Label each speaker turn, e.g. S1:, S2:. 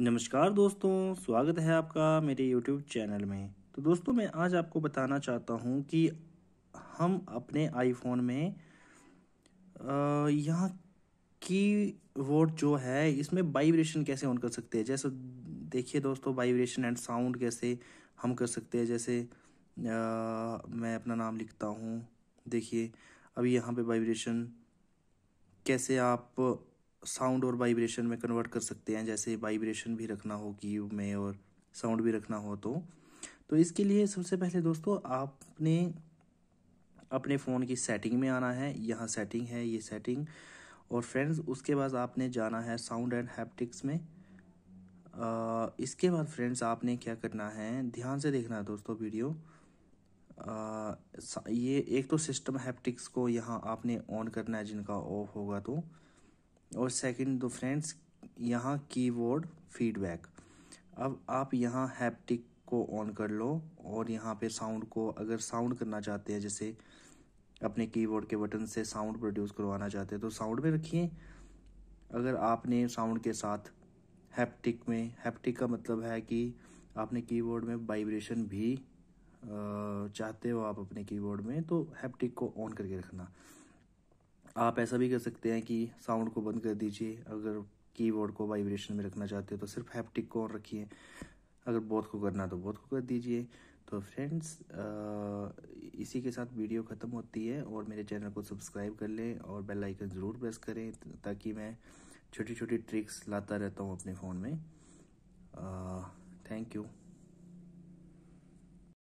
S1: नमस्कार दोस्तों स्वागत है आपका मेरे YouTube चैनल में तो दोस्तों मैं आज आपको बताना चाहता हूँ कि हम अपने आईफोन में यहाँ की वोट जो है इसमें वाइब्रेशन कैसे ऑन कर सकते हैं जैसे देखिए दोस्तों वाइब्रेशन एंड साउंड कैसे हम कर सकते हैं जैसे आ, मैं अपना नाम लिखता हूँ देखिए अभी यहाँ पे वाइब्रेशन कैसे आप साउंड और वाइब्रेशन में कन्वर्ट कर सकते हैं जैसे वाइब्रेशन भी रखना हो की में और साउंड भी रखना हो तो तो इसके लिए सबसे पहले दोस्तों आपने अपने फ़ोन की सेटिंग में आना है यहाँ सेटिंग है ये सेटिंग और फ्रेंड्स उसके बाद आपने जाना है साउंड एंड हैप्टिक्स में आ, इसके बाद फ्रेंड्स आपने क्या करना है ध्यान से देखना है दोस्तों वीडियो आ, ये एक तो सिस्टम हैप्टिक्स को यहाँ आपने ऑन करना है जिनका ऑफ होगा तो और सेकंड दो फ्रेंड्स यहाँ कीबोर्ड फीडबैक अब आप यहाँ हैप्टिक को ऑन कर लो और यहाँ पे साउंड को अगर साउंड करना चाहते हैं जैसे अपने कीबोर्ड के बटन से साउंड प्रोड्यूस करवाना चाहते हैं तो साउंड में रखिए अगर आपने साउंड के साथ हैप्टिक में हैप्टिक का मतलब है कि आपने कीबोर्ड में वाइब्रेशन भी चाहते हो आप अपने कीबोर्ड में तो हैप्टिक को ऑन करके रखना आप ऐसा भी कर सकते हैं कि साउंड को बंद कर दीजिए अगर कीबोर्ड को वाइब्रेशन में रखना चाहते हो तो सिर्फ हैप्टिक को ऑन रखिए अगर बोथ को करना तो बोथ को कर दीजिए तो फ्रेंड्स इसी के साथ वीडियो ख़त्म होती है और मेरे चैनल को सब्सक्राइब कर लें और बेल आइकन ज़रूर प्रेस करें ताकि मैं छोटी छोटी ट्रिक्स लाता रहता हूँ अपने फ़ोन में थैंक यू